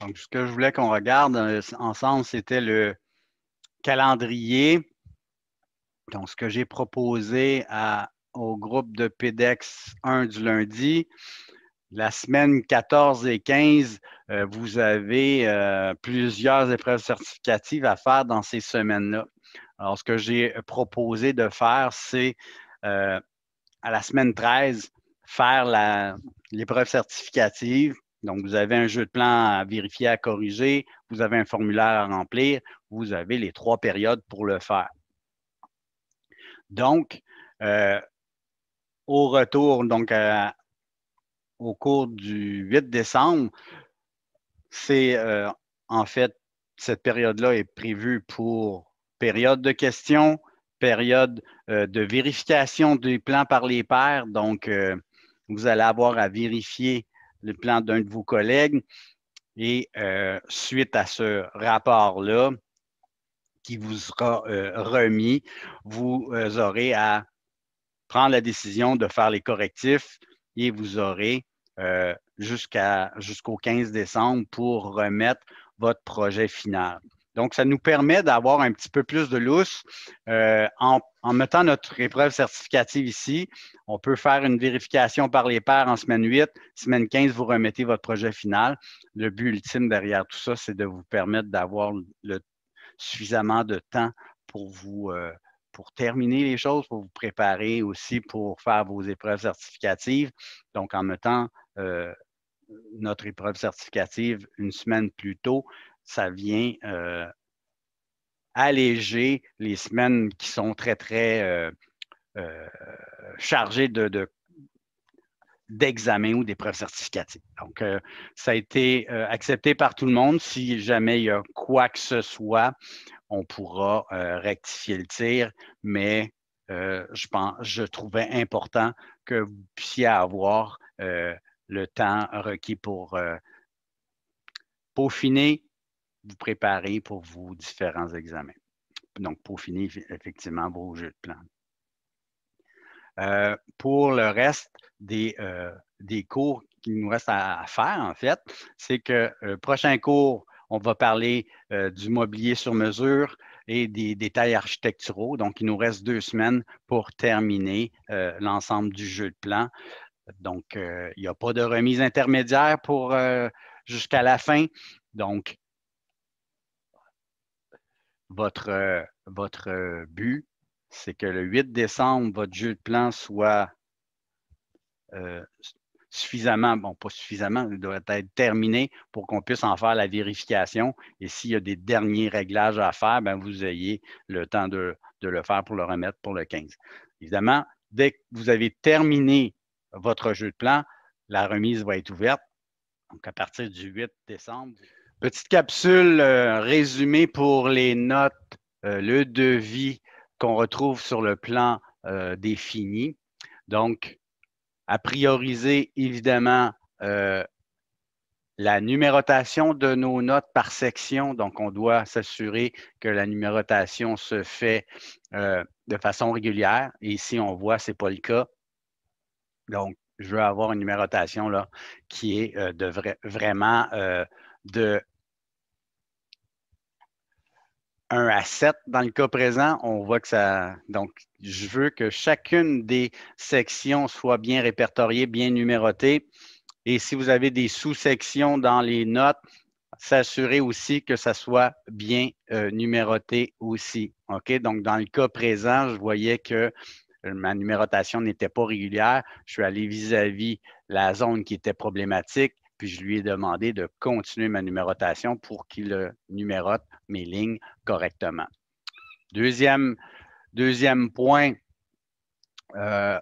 Donc, ce que je voulais qu'on regarde euh, ensemble, c'était le calendrier. Donc, ce que j'ai proposé au groupe de PEDEX 1 du lundi. La semaine 14 et 15, euh, vous avez euh, plusieurs épreuves certificatives à faire dans ces semaines-là. Alors, ce que j'ai proposé de faire, c'est à la semaine 13, faire l'épreuve certificative, donc, vous avez un jeu de plan à vérifier, à corriger, vous avez un formulaire à remplir, vous avez les trois périodes pour le faire. Donc, euh, au retour, donc au cours du 8 décembre, c'est euh, en fait cette période-là est prévue pour période de questions, période euh, de vérification des plans par les pairs. Donc, vous allez avoir à vérifier le plan d'un de vos collègues. Et euh, suite à ce rapport-là, qui vous sera euh, remis, vous euh, aurez à prendre la décision de faire les correctifs et vous aurez jusqu'au 15 décembre pour remettre votre projet final. Donc, ça nous permet d'avoir un petit peu plus de lousse. Euh, en, mettant notre épreuve certificative ici, on peut faire une vérification par les pairs en semaine 8. Semaine 15, vous remettez votre projet final. Le but ultime derrière tout ça, c'est de vous permettre d'avoir suffisamment de temps pour vous. Euh, terminer les choses, pour vous préparer aussi pour faire vos épreuves certificatives. Donc, en mettant euh, notre épreuve certificative une semaine plus tôt, ça vient euh, alléger les semaines qui sont très, très euh, euh, chargées de, d'examens ou d'épreuves certificatives. Donc, ça a été accepté par tout le monde. Si jamais il y a quoi que ce soit, on pourra rectifier le tir, mais je, pense, je trouvais important que vous puissiez avoir le temps requis pour peaufiner vous préparer pour vos différents examens. Donc, pour finir effectivement vos jeux de plan. Euh, pour le reste des, euh, des cours qu'il nous reste à, faire, en fait, c'est que le euh, prochain cours, on va parler du mobilier sur mesure et des détails architecturaux. Donc, il nous reste deux semaines pour terminer l'ensemble du jeu de plan. Donc, il n'y a pas de remise intermédiaire pour jusqu'à la fin. Donc, votre, euh, votre euh, but, c'est que le 8 décembre, votre jeu de plan soit euh, suffisamment, bon, pas suffisamment, il doit être terminé pour qu'on puisse en faire la vérification. Et s'il y a des derniers réglages à faire, ben, vous ayez le temps de, de, le faire pour le remettre pour le 15. Évidemment, dès que vous avez terminé votre jeu de plan, la remise va être ouverte. Donc, à partir du 8 décembre. Petite capsule euh, résumée pour les notes, euh, le devis qu'on retrouve sur le plan euh, défini. Donc, à prioriser, évidemment, la numérotation de nos notes par section. Donc, on doit s'assurer que la numérotation se fait de façon régulière. Et ici, on voit, ce n'est pas le cas. Donc, je veux avoir une numérotation là, qui est de vraiment de 1 à 7 dans le cas présent, on voit que ça. Donc, je veux que chacune des sections soit bien répertoriée, bien numérotée. Et si vous avez des sous-sections dans les notes, s'assurer aussi que ça soit bien euh, numéroté aussi. OK? Donc, dans le cas présent, je voyais que euh, ma numérotation n'était pas régulière. Je suis allé vis à -vis la zone qui était problématique, puis je lui ai demandé de continuer ma numérotation pour qu'il euh, numérote mes lignes correctement. Deuxième, point, euh,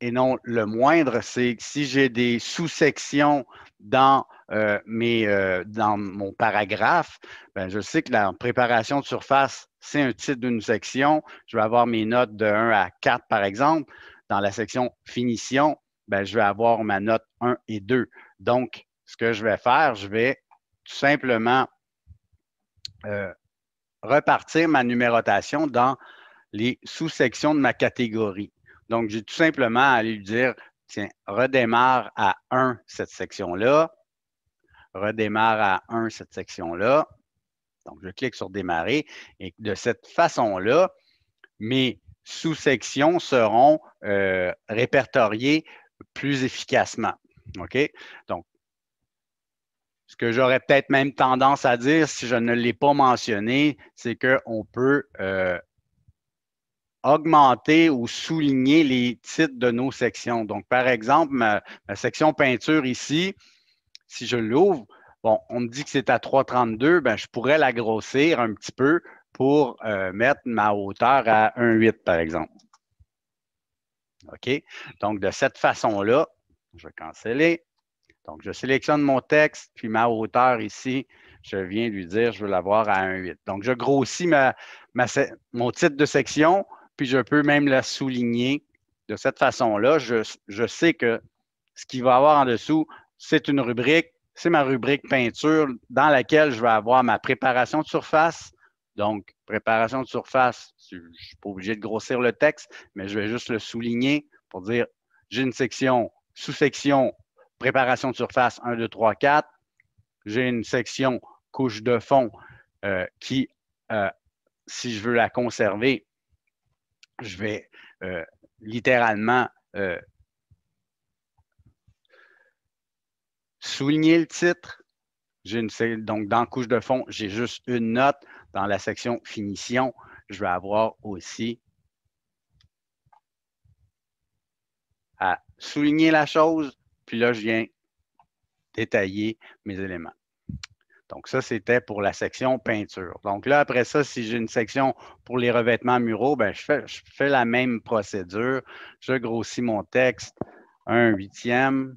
et non le moindre, c'est que si j'ai des sous-sections dans, euh, mon paragraphe, ben, je sais que la préparation de surface, c'est un titre d'une section. Je vais avoir mes notes de 1 à 4, par exemple. Dans la section finition, ben, je vais avoir ma note 1 et 2. Donc, ce que je vais faire, je vais tout simplement euh, repartir ma numérotation dans les sous-sections de ma catégorie. Donc, j'ai tout simplement à lui dire, tiens, redémarre à 1 cette section-là, redémarre à 1 cette section-là. Donc, je clique sur démarrer et de cette façon-là, mes sous-sections seront euh, répertoriées plus efficacement. OK? Donc, ce que j'aurais peut-être même tendance à dire, si je ne l'ai pas mentionné, c'est qu'on peut euh, augmenter ou souligner les titres de nos sections. Donc, par exemple, ma, section peinture ici, si je l'ouvre, bon, on me dit que c'est à 3,32, ben, je pourrais la grossir un petit peu pour euh, mettre ma hauteur à 1,8, par exemple. OK? Donc, de cette façon-là, je vais canceller. Donc, je sélectionne mon texte, puis ma hauteur ici, je viens lui dire, je veux l'avoir à 1,8. Donc, je grossis mon titre de section, puis je peux même la souligner de cette façon-là. Je, je, sais que ce qu'il va avoir en dessous, c'est une rubrique, c'est ma rubrique peinture dans laquelle je vais avoir ma préparation de surface. Donc, préparation de surface, je ne suis pas obligé de grossir le texte, mais je vais juste le souligner pour dire, j'ai une section sous-section préparation de surface 1, 2, 3, 4. J'ai une section couche de fond euh, qui, euh, si je veux la conserver, je vais euh, littéralement souligner le titre. donc, dans couche de fond, j'ai juste une note. Dans la section finition, je vais avoir aussi à souligner la chose, puis là, je viens détailler mes éléments. Donc, ça, c'était pour la section peinture. Donc là, après ça, si j'ai une section pour les revêtements muraux, bien, je, fais, la même procédure. Je grossis mon texte un huitième.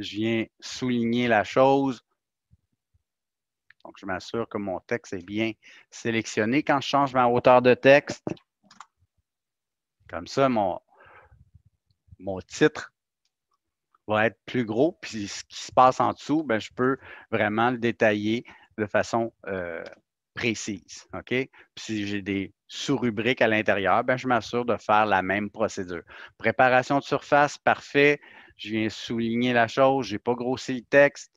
Je viens souligner la chose. Donc, je m'assure que mon texte est bien sélectionné. Quand je change ma hauteur de texte, comme ça, mon, mon titre va être plus gros, puis ce qui se passe en dessous, ben, je peux vraiment le détailler de façon euh, précise. OK? si j'ai des sous-rubriques à l'intérieur, ben, je m'assure de faire la même procédure. Préparation de surface, parfait. Je viens souligner la chose. Je n'ai pas grossi le texte.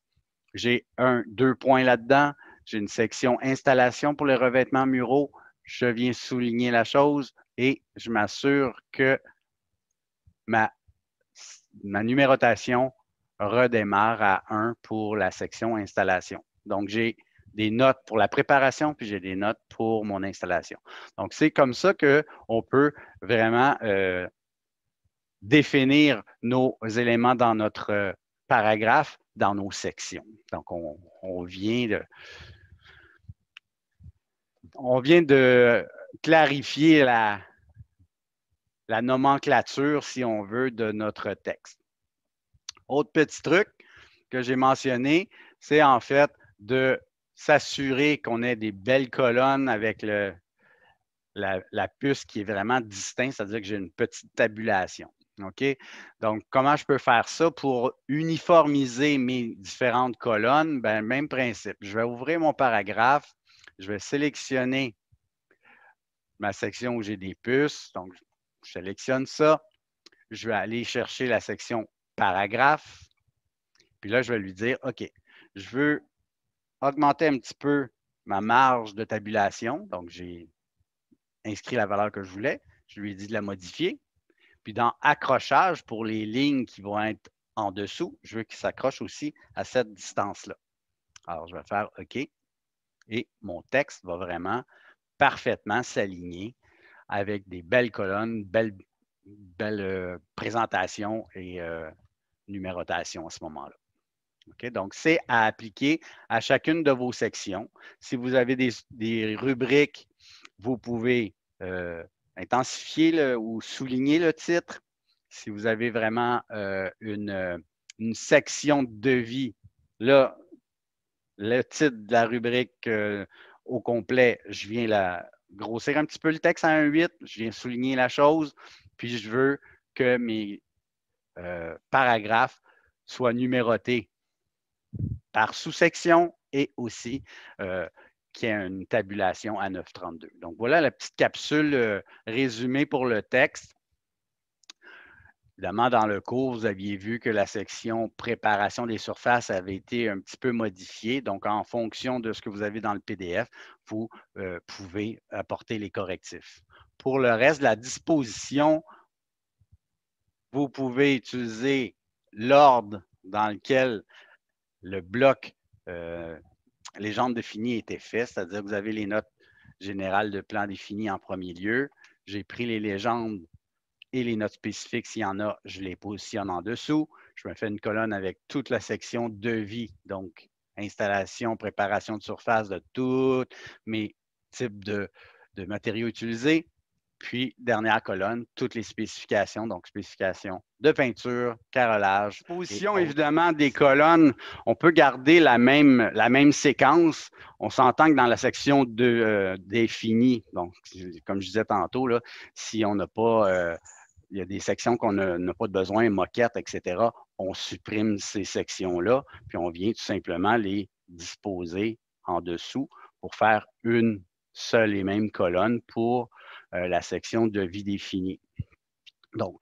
J'ai un, deux points là-dedans. J'ai une section installation pour les revêtements muraux. Je viens souligner la chose et je m'assure que ma ma numérotation redémarre à 1 pour la section installation. Donc, j'ai des notes pour la préparation, puis j'ai des notes pour mon installation. Donc, c'est comme ça qu'on peut vraiment euh, définir nos éléments dans notre paragraphe, dans nos sections. Donc, on vient On vient de clarifier la, la nomenclature, si on veut, de notre texte. Autre petit truc que j'ai mentionné, c'est en fait de s'assurer qu'on ait des belles colonnes avec la, puce qui est vraiment distincte, c'est-à-dire que j'ai une petite tabulation. OK? Donc, comment je peux faire ça pour uniformiser mes différentes colonnes? Ben, même principe. Je vais ouvrir mon paragraphe, je vais sélectionner ma section où j'ai des puces. Donc, je sélectionne ça. Je vais aller chercher la section paragraphe. Puis là, je vais lui dire, OK, je veux augmenter un petit peu ma marge de tabulation. Donc, j'ai inscrit la valeur que je voulais. Je lui ai dit de la modifier. Puis dans accrochage, pour les lignes qui vont être en dessous, je veux qu'il s'accroche aussi à cette distance-là. Alors, je vais faire OK. Et mon texte va vraiment parfaitement s'aligner avec des belles colonnes, belles, euh, présentations et euh, numérotations à ce moment-là. Donc, c'est à appliquer à chacune de vos sections. Si vous avez des, rubriques, vous pouvez euh, intensifier le, ou souligner le titre. Si vous avez vraiment une, section de vie, là, le titre de la rubrique au complet, je viens la grossir un petit peu le texte à 1,8. je viens souligner la chose, puis je veux que mes euh, paragraphes soient numérotés par sous-section et aussi euh, qu'il y ait une tabulation à 9.32. Donc voilà la petite capsule euh, résumée pour le texte. Évidemment, dans le cours, vous aviez vu que la section préparation des surfaces avait été un petit peu modifiée. Donc, en fonction de ce que vous avez dans le PDF, vous euh, pouvez apporter les correctifs. Pour le reste, la disposition, vous pouvez utiliser l'ordre dans lequel le bloc euh, légende définie était fait. c'est-à-dire que vous avez les notes générales de plan défini en premier lieu. J'ai pris les légendes et les notes spécifiques, s'il y en a, je les positionne en dessous. Je me fais une colonne avec toute la section devis, donc installation, préparation de surface de tous mes types de matériaux utilisés. Puis, dernière colonne, toutes les spécifications, donc spécifications de peinture, carrelage. Position, évidemment, des colonnes, on peut garder la même, la même séquence. On s'entend que dans la section de, euh, donc, comme je disais tantôt, là, si on n'a pas, euh, il y a des sections qu'on n'a pas de besoin, moquettes, etc., on supprime ces sections-là, puis on vient tout simplement les disposer en dessous pour faire une seule et même colonne pour euh, la section de vie définie. Donc,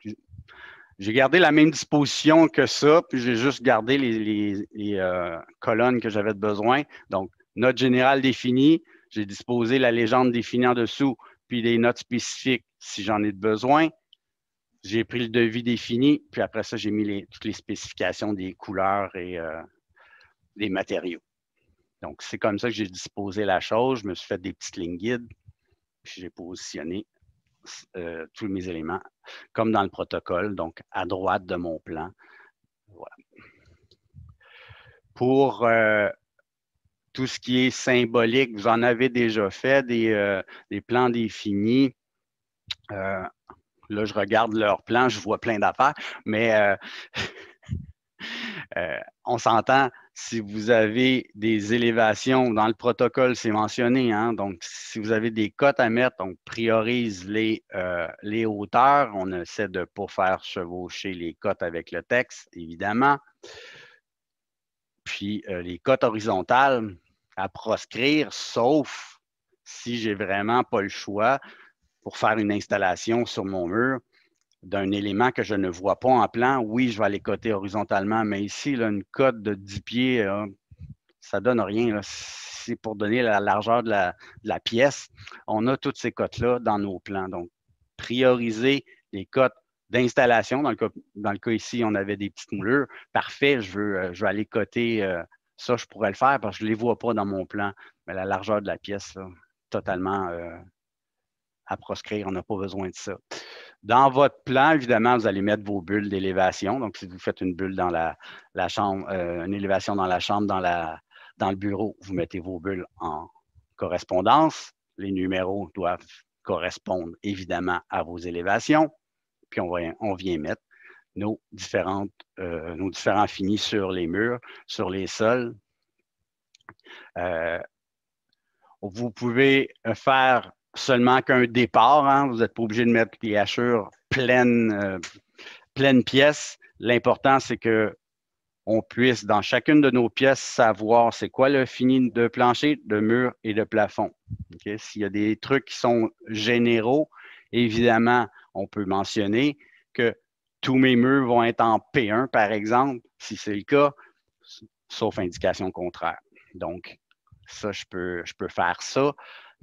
j'ai gardé la même disposition que ça, puis j'ai juste gardé les, euh, colonnes que j'avais besoin. Donc, note générale définie, j'ai disposé la légende définie en dessous, puis des notes spécifiques si j'en ai besoin. J'ai pris le devis défini, puis après ça, j'ai mis toutes les spécifications des couleurs et euh, des matériaux. Donc, c'est comme ça que j'ai disposé la chose. Je me suis fait des petites lignes guides j'ai positionné euh, tous mes éléments comme dans le protocole, donc à droite de mon plan. Pour euh, tout ce qui est symbolique, vous en avez déjà fait des, euh, des plans définis. là, je regarde leur plan, je vois plein d'affaires, mais on s'entend, si vous avez des élévations, dans le protocole, c'est mentionné, hein. donc si vous avez des cotes à mettre, on priorise les, euh, hauteurs. On essaie de ne pas faire chevaucher les cotes avec le texte, évidemment. Puis euh, les cotes horizontales à proscrire, sauf si j'ai vraiment pas le choix pour faire une installation sur mon mur d'un élément que je ne vois pas en plan. Oui, je vais aller coter horizontalement, mais ici, une cote de 10 pieds, euh, ça ne donne rien. C'est pour donner la largeur de la, pièce. On a toutes ces cotes-là dans nos plans. Donc, prioriser les cotes d'installation. Dans, le cas ici, on avait des petites moulures. Parfait, je veux, euh, je aller coter. Euh, ça, je pourrais le faire parce que je ne les vois pas dans mon plan. Mais la largeur de la pièce, totalement à proscrire. On n'a pas besoin de ça. Dans votre plan, évidemment, vous allez mettre vos bulles d'élévation. Donc, si vous faites une bulle dans la, chambre, euh, une élévation dans la chambre, dans, le bureau, vous mettez vos bulles en correspondance. Les numéros doivent correspondre évidemment à vos élévations. Puis on, vient mettre nos, différentes, euh, différents finis sur les murs, sur les sols. Euh, vous pouvez faire seulement qu'un départ. Hein. Vous n'êtes pas obligé de mettre les hachures euh, pleines, pièces. L'important, c'est que on puisse, dans chacune de nos pièces, savoir c'est quoi le fini de plancher, de mur et de plafond. S'il y a des trucs qui sont généraux, évidemment, on peut mentionner que tous mes murs vont être en P1, par exemple, si c'est le cas, sauf indication contraire. Donc, ça, je peux faire ça.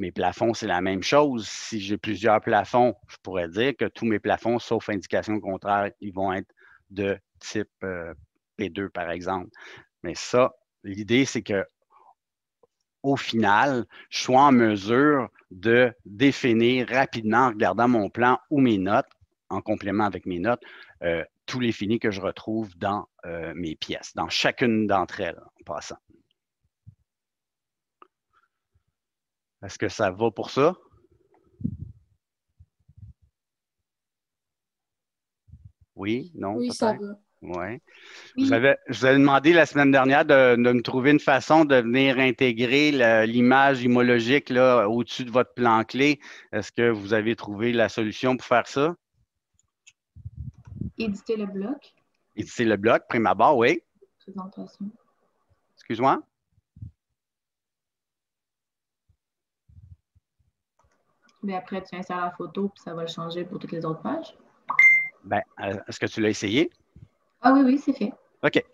Mes plafonds, c'est la même chose. Si j'ai plusieurs plafonds, je pourrais dire que tous mes plafonds, sauf indication contraire, ils vont être de type euh, P2, par exemple. Mais ça, l'idée, c'est que au final, je sois en mesure de définir rapidement, en regardant mon plan ou mes notes, en complément avec mes notes, euh, tous les finis que je retrouve dans euh, mes pièces, dans chacune d'entre elles, en passant. Est-ce que ça va pour ça? Oui, non? Oui, ça va. Ouais. Oui. je vous avais demandé la semaine dernière de, me trouver une façon de venir intégrer l'image imologique au-dessus de votre plan clé. Est-ce que vous avez trouvé la solution pour faire ça? Éditer le bloc. Éditer le bloc, prime abord, oui. Présentation. Excuse-moi? Mais après, tu insères la photo, puis ça va le changer pour toutes les autres pages. Ben, euh, est-ce que tu l'as essayé? Ah oui, oui, c'est fait. OK.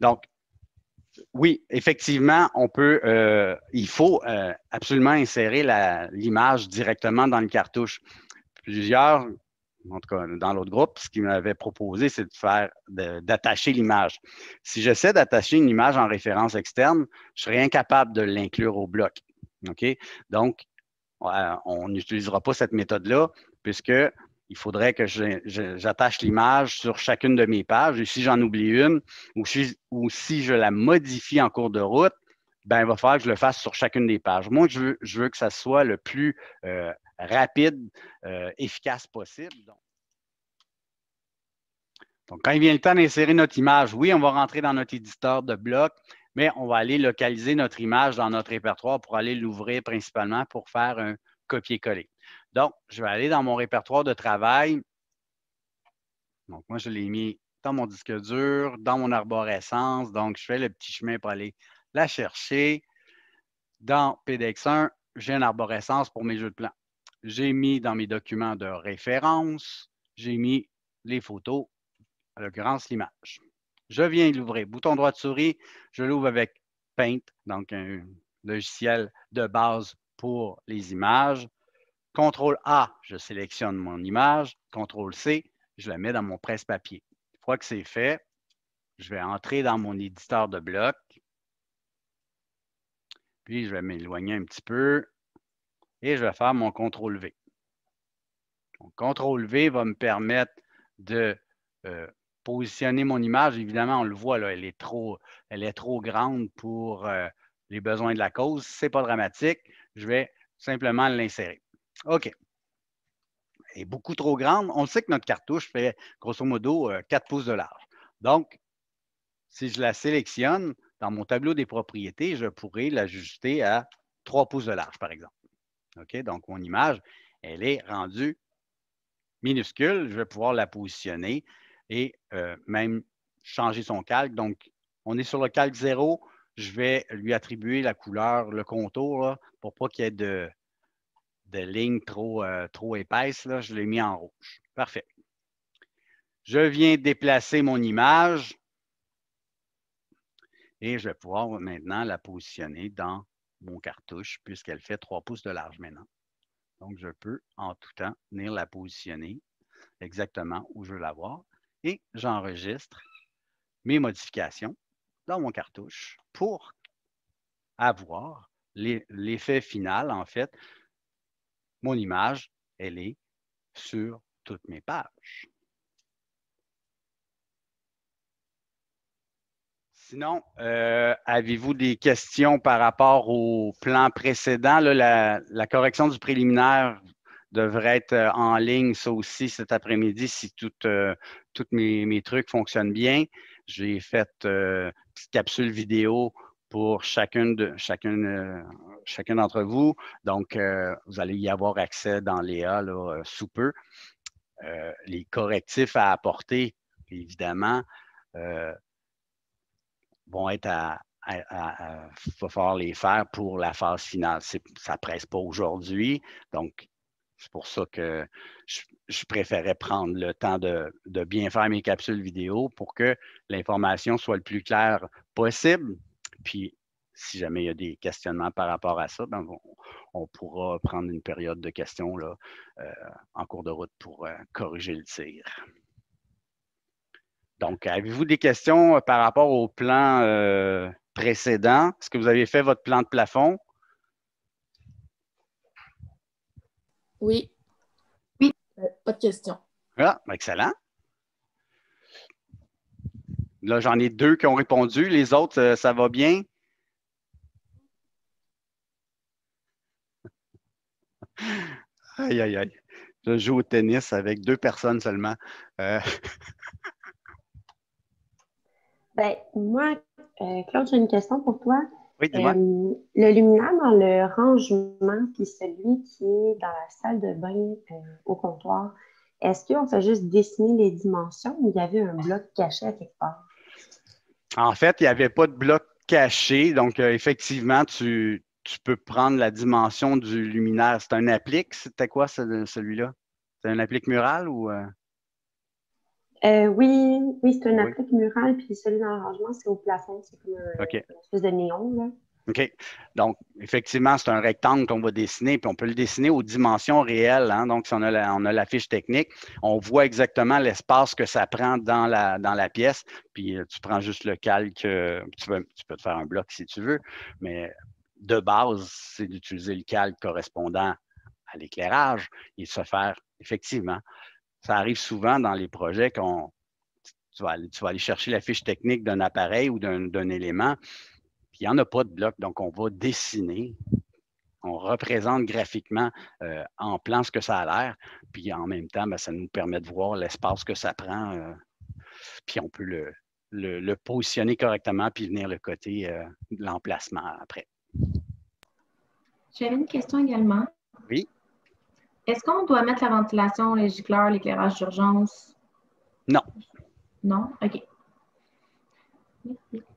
Donc, oui, effectivement, on peut, euh, il faut euh, absolument insérer l'image directement dans le cartouche. Plusieurs, en tout cas dans l'autre groupe, ce qu'ils m'avaient proposé, c'est de faire d'attacher l'image. Si j'essaie d'attacher une image en référence externe, je serais incapable de l'inclure au bloc. OK? Donc, on n'utilisera pas cette méthode-là, puisque il faudrait que j'attache l'image sur chacune de mes pages. Et si j'en oublie une ou si, je la modifie en cours de route, ben, il va falloir que je le fasse sur chacune des pages. Moi, je veux, que ça soit le plus euh, rapide, euh, efficace possible. Donc, quand il vient le temps d'insérer notre image, oui, on va rentrer dans notre éditeur de blocs mais on va aller localiser notre image dans notre répertoire pour aller l'ouvrir principalement pour faire un copier-coller. Donc, je vais aller dans mon répertoire de travail. Donc, moi, je l'ai mis dans mon disque dur, dans mon arborescence. Donc, je fais le petit chemin pour aller la chercher. Dans PDX1, j'ai une arborescence pour mes jeux de plan. J'ai mis dans mes documents de référence, j'ai mis les photos, en l'occurrence l'image. Je viens l'ouvrir. Bouton droit de souris, je l'ouvre avec Paint, donc un logiciel de base pour les images. CTRL A, je sélectionne mon image. CTRL C, je la mets dans mon presse-papier. Une fois que c'est fait, je vais entrer dans mon éditeur de blocs. Puis, je vais m'éloigner un petit peu et je vais faire mon CTRL V. Donc, CTRL V va me permettre de euh, positionner mon image. Évidemment, on le voit, là, elle, est trop, grande pour euh, les besoins de la cause. Ce n'est pas dramatique. Je vais simplement l'insérer. OK. Elle est beaucoup trop grande. On sait que notre cartouche fait grosso modo 4 euh, pouces de large. Donc, si je la sélectionne dans mon tableau des propriétés, je pourrais l'ajuster à 3 pouces de large, par exemple. OK? Donc, mon image, elle est rendue minuscule. Je vais pouvoir la positionner et euh, même changer son calque. Donc, on est sur le calque zéro. Je vais lui attribuer la couleur, le contour, pour pas qu'il y ait de, de lignes trop, euh, trop épaisses. Là. Je l'ai mis en rouge. Parfait. Je viens déplacer mon image et je vais pouvoir maintenant la positionner dans mon cartouche puisqu'elle fait 3 pouces de large maintenant. Donc, je peux en tout temps venir la positionner exactement où je veux la voir et j'enregistre mes modifications dans mon cartouche pour avoir l'effet final, en fait. Mon image, elle est sur toutes mes pages. Sinon, euh, avez-vous des questions par rapport au plan précédent? la, correction du préliminaire, devrait être euh, en ligne, ça aussi, cet après-midi, si tous euh, toutes mes, trucs fonctionnent bien. J'ai fait une euh, petite capsule vidéo pour chacune de chacune, d'entre vous. Donc, vous allez y avoir accès dans Léa sous peu. les correctifs à apporter, évidemment, vont être à, il les faire pour la phase finale. ça ne presse pas aujourd'hui. Donc, c'est pour ça que je, préférais prendre le temps de, bien faire mes capsules vidéo pour que l'information soit le plus claire possible. Puis, si jamais il y a des questionnements par rapport à ça, ben, on, pourra prendre une période de questions là, euh, en cours de route pour euh, corriger le tir. Donc, avez-vous des questions euh, par rapport au plan précédent? Est-ce que vous avez fait votre plan de plafond? Oui. Oui. Euh, pas de question. Ah, excellent. Là, j'en ai deux qui ont répondu. Les autres, euh, ça va bien? Aïe, aïe, aïe. Je joue au tennis avec deux personnes seulement. Euh, ben, moi, Claude, j'ai une question pour toi. Euh, le luminaire dans le rangement, puis celui qui est dans la salle de bain euh, au comptoir, est-ce qu'on fait juste dessiné les dimensions ou il y avait un bloc caché à quelque part? En fait, il n'y avait pas de bloc caché. Donc, euh, effectivement, tu, tu, peux prendre la dimension du luminaire. C'est un applique, c'était quoi celui-là? C'est un applique mural ou. Euh, oui, oui c'est un applique mural, murale, puis celui dans c'est au plafond, c'est comme une espèce de néon. OK. Donc, effectivement, c'est un rectangle qu'on va dessiner, puis on peut le dessiner aux dimensions réelles. Hein. Donc, si on a, la, fiche technique, on voit exactement l'espace que ça prend dans la, pièce, puis euh, tu prends juste le calque, euh, tu peux, tu peux te faire un bloc si tu veux, mais de base, c'est d'utiliser le calque correspondant à l'éclairage et de se faire, effectivement, ça arrive souvent dans les projets qu'on tu vas, aller, chercher la fiche technique d'un appareil ou d'un élément, il n'y en a pas de bloc, donc on va dessiner. On représente graphiquement euh, en plan ce que ça a l'air, puis en même temps, ben, ça nous permet de voir l'espace que ça prend, euh, puis on peut le, positionner correctement, puis venir le côté euh, de l'emplacement après. J'avais une question également. Oui. Est-ce qu'on doit mettre la ventilation, les gicleurs, l'éclairage d'urgence? Non. Non? OK.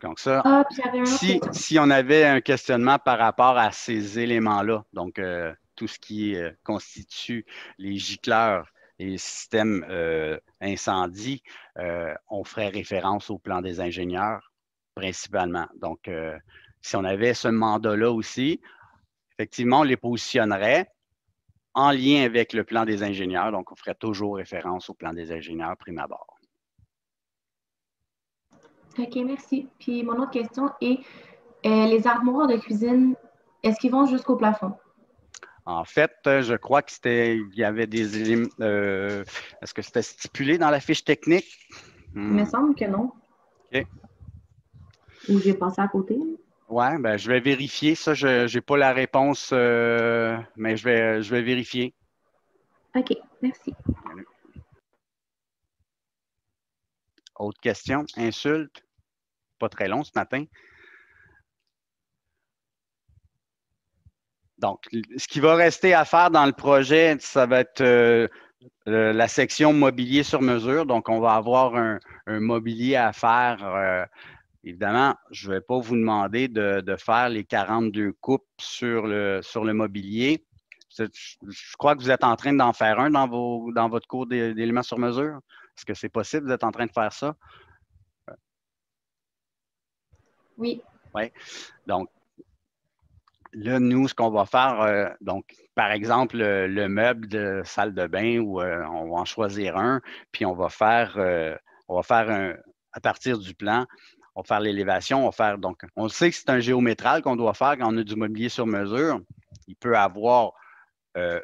Donc ça, ah, si, on avait un questionnement par rapport à ces éléments-là, donc euh, tout ce qui euh, constitue les gicleurs, les systèmes euh, incendies, euh, on ferait référence au plan des ingénieurs principalement. Donc, si on avait ce mandat-là aussi, effectivement, on les positionnerait en lien avec le plan des ingénieurs. Donc, on ferait toujours référence au plan des ingénieurs prime abord. OK, merci. Puis mon autre question est, euh, les armoires de cuisine, est-ce qu'ils vont jusqu'au plafond? En fait, euh, je crois que c'était, il y avait des, euh, est-ce que c'était stipulé dans la fiche technique? Il me hmm. semble que non. OK. Ou j'ai passé à côté. Oui, ben, je vais vérifier. Ça, je n'ai pas la réponse, euh, mais je vais, je vais vérifier. OK, merci. Autre question, insulte. Pas très long ce matin. Donc, ce qui va rester à faire dans le projet, ça va être euh, la section mobilier sur mesure. Donc, on va avoir un, mobilier à faire. Euh, Évidemment, je ne vais pas vous demander de, faire les 42 coupes sur le, mobilier. Je, crois que vous êtes en train d'en faire un dans, dans votre cours d'éléments sur mesure. Est-ce que c'est possible? Vous êtes en train de faire ça? Oui. Oui. Donc, là, nous, ce qu'on va faire, euh, donc, par exemple, le, meuble de salle de bain, où euh, on va en choisir un, puis on va faire, euh, on va faire un, à partir du plan, on va faire l'élévation, on Donc, on sait que c'est un géométral qu'on doit faire quand on a du mobilier sur mesure. Il peut avoir, euh,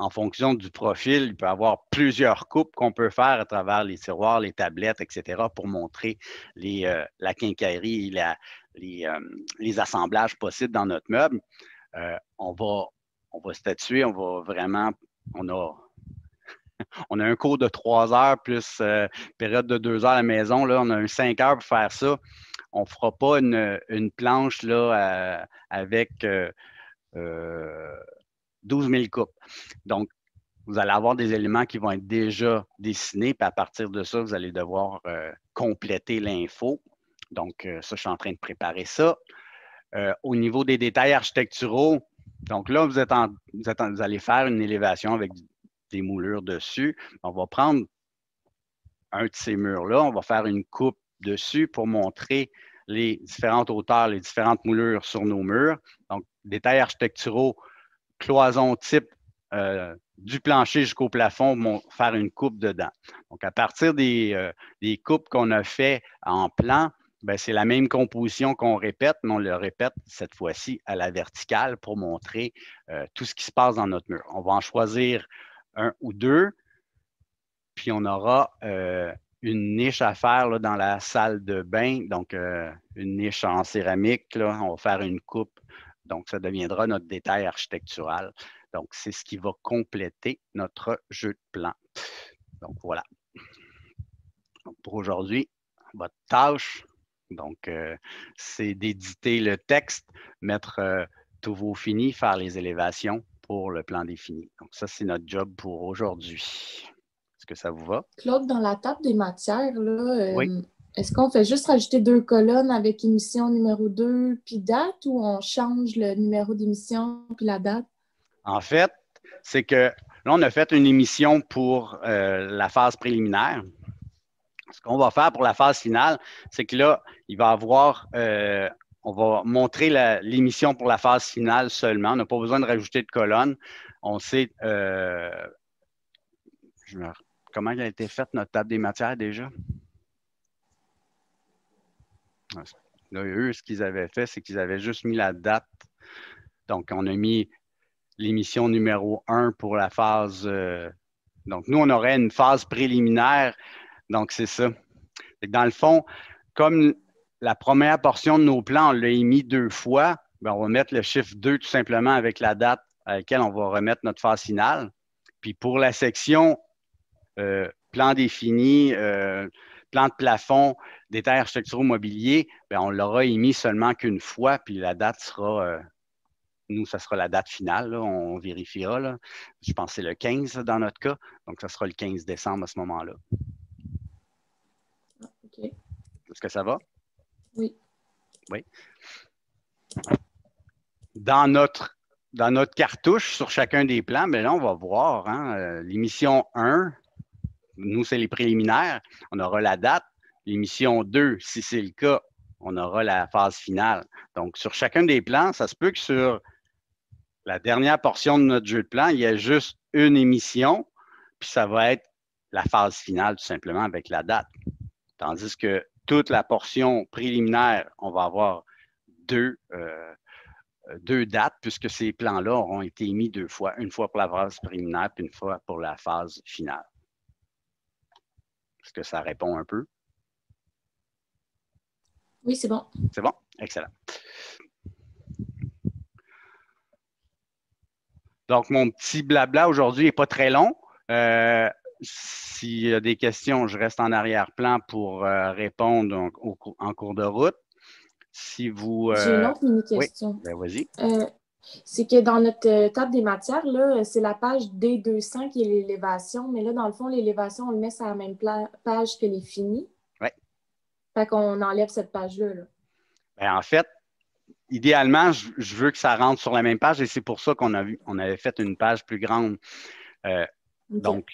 en fonction du profil, il peut avoir plusieurs coupes qu'on peut faire à travers les tiroirs, les tablettes, etc., pour montrer euh, la quincaillerie, les, euh, les, assemblages possibles dans notre meuble. on, va, on va statuer, on va vraiment. On a on a un cours de trois heures plus euh, période de deux heures à la maison. Là, on a un cinq heures pour faire ça. On ne fera pas une, planche là, avec 12 euh, 000 euh, coupes. Donc, vous allez avoir des éléments qui vont être déjà dessinés, puis à partir de ça, vous allez devoir compléter l'info. Donc, ça, je suis en train de préparer ça. au niveau des détails architecturaux, donc là, vous, êtes vous allez faire une élévation avec des moulures dessus. On va prendre un de ces murs-là, on va faire une coupe dessus pour montrer les différentes hauteurs, les différentes moulures sur nos murs. Donc, détails architecturaux, cloison type euh, du plancher jusqu'au plafond, faire une coupe dedans. Donc, à partir des, euh, coupes qu'on a fait en plan, ben, c'est la même composition qu'on répète, mais on le répète cette fois-ci à la verticale pour montrer euh, tout ce qui se passe dans notre mur. On va en choisir un ou deux, puis on aura euh, une niche à faire dans la salle de bain, donc euh, une niche en céramique, on va faire une coupe, donc ça deviendra notre détail architectural. Donc c'est ce qui va compléter notre jeu de plan. Donc voilà. pour aujourd'hui, votre tâche, donc euh, c'est d'éditer le texte, mettre tous vos finis, faire les élévations, pour le plan défini. Donc, ça, c'est notre job pour aujourd'hui. Est-ce que ça vous va? Claude, dans la table des matières, là, euh, est-ce qu'on fait juste rajouter deux colonnes avec émission numéro 2 puis date ou on change le numéro d'émission puis la date? En fait, c'est que là, on a fait une émission pour euh, la phase préliminaire. Ce qu'on va faire pour la phase finale, c'est que là, il va y avoir euh, on va montrer l'émission pour la phase finale seulement. On n'a pas besoin de rajouter de colonne. On sait. Euh, comment je Comment a été faite notre table des matières déjà? Ah, là, eux, ce qu'ils avaient fait, c'est qu'ils avaient juste mis la date. Donc, on a mis l'émission numéro 1 pour la phase. Euh, donc, nous, on aurait une phase préliminaire. Donc, c'est ça. Dans le fond, comme la première portion de nos plans, on l'a émis deux fois. Ben, on va mettre le chiffre 2 tout simplement avec la date à laquelle on va remettre notre phase finale. Puis pour la section euh, plan défini, euh, plan de plafond, détail architecturaux mobilier, ben, on l'aura émis seulement qu'une fois, puis la date sera, euh, nous, ça sera la date finale, on vérifiera. Je pense c'est le 15 dans notre cas, donc ça sera le 15 décembre à ce moment-là. Ah, okay. Est-ce que ça va? Oui. Oui. Dans notre, dans notre cartouche, sur chacun des plans, mais ben là, on va voir hein, euh, l'émission 1, nous, c'est les préliminaires, on aura la date. L'émission 2, si c'est le cas, on aura la phase finale. Donc, sur chacun des plans, ça se peut que sur la dernière portion de notre jeu de plan, il y a juste une émission, puis ça va être la phase finale, tout simplement, avec la date. Tandis que toute la portion préliminaire, on va avoir deux, euh, deux dates, puisque ces plans-là auront été émis deux fois, une fois pour la phase préliminaire, puis une fois pour la phase finale. Est-ce que ça répond un peu? Oui, c'est bon. C'est bon? Excellent. Donc, mon petit blabla aujourd'hui n'est pas très long. Euh, s'il y a des questions, je reste en arrière-plan pour euh, répondre en, cours de route. Si vous. Euh, J'ai une autre mini-question. Oui, ben, vas-y. Euh, c'est que dans notre table des matières, là, c'est la page D200 qui est l'élévation, mais là, dans le fond, l'élévation, on le met sur la même page que les finis. Oui. Fait qu'on enlève cette page-là. Ben, en fait, idéalement, je, veux que ça rentre sur la même page et c'est pour ça qu'on a vu, on avait fait une page plus grande. Donc,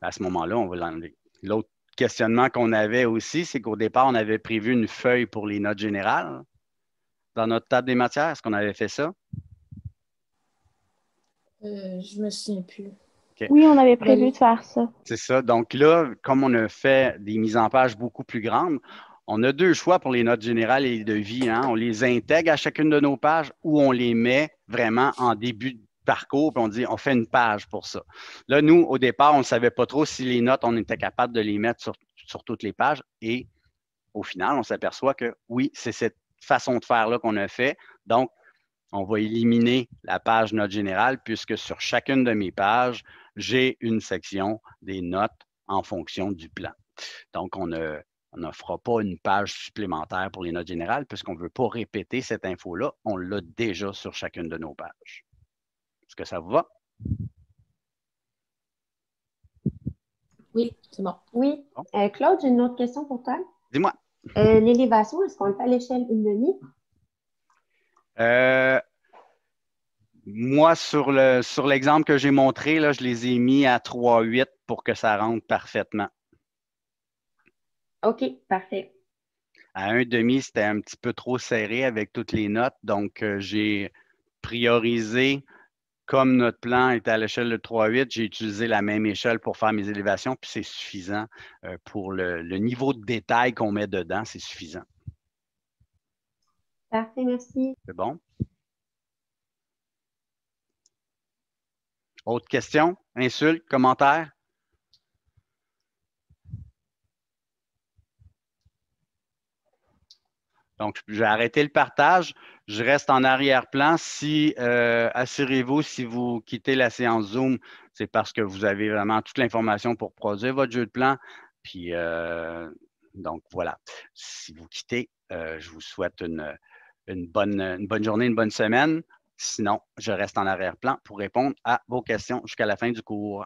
à ce moment-là, on va l'enlever. L'autre questionnement qu'on avait aussi, c'est qu'au départ, on avait prévu une feuille pour les notes générales dans notre table des matières. Est-ce qu'on avait fait ça? Je euh, je me souviens plus. Oui, on avait prévu de faire ça. C'est ça. Donc là, comme on a fait des mises en page beaucoup plus grandes, on a deux choix pour les notes générales et de vie. Hein. On les intègre à chacune de nos pages ou on les met vraiment en début de parcours, puis on dit, on fait une page pour ça. Là, nous, au départ, on ne savait pas trop si les notes, on était capable de les mettre sur, toutes les pages. Et au final, on s'aperçoit que oui, c'est cette façon de faire-là qu'on a fait. Donc, on va éliminer la page notes générales puisque sur chacune de mes pages, j'ai une section des notes en fonction du plan. Donc, on on ne fera pas une page supplémentaire pour les notes générales puisqu'on ne veut pas répéter cette info-là. On l'a déjà sur chacune de nos pages. Est-ce que ça vous va? Oui, c'est bon. Oui. Euh, Claude, j'ai une autre question pour toi. Dis-moi. Euh, l'élévation, est-ce qu'on le fait à l'échelle une euh, moi, sur l'exemple le, sur que j'ai montré, là, je les ai mis à 3,8 pour que ça rentre parfaitement. OK, parfait. À 1,5, c'était un petit peu trop serré avec toutes les notes, donc j'ai priorisé comme notre plan est à l'échelle de 3-8, j'ai utilisé la même échelle pour faire mes élévations, puis c'est suffisant euh, pour le, niveau de détail qu'on met dedans, c'est suffisant. Parfait, merci. C'est bon. Autre question, insulte, commentaire? Donc, j'ai arrêté le partage. Je reste en arrière-plan. Si, euh, assurez-vous, si vous quittez la séance Zoom, c'est parce que vous avez vraiment toute l'information pour produire votre jeu de plan. Puis, euh, donc, voilà. Si vous quittez, euh, je vous souhaite une bonne journée, une bonne semaine. Sinon, je reste en arrière-plan pour répondre à vos questions jusqu'à la fin du cours.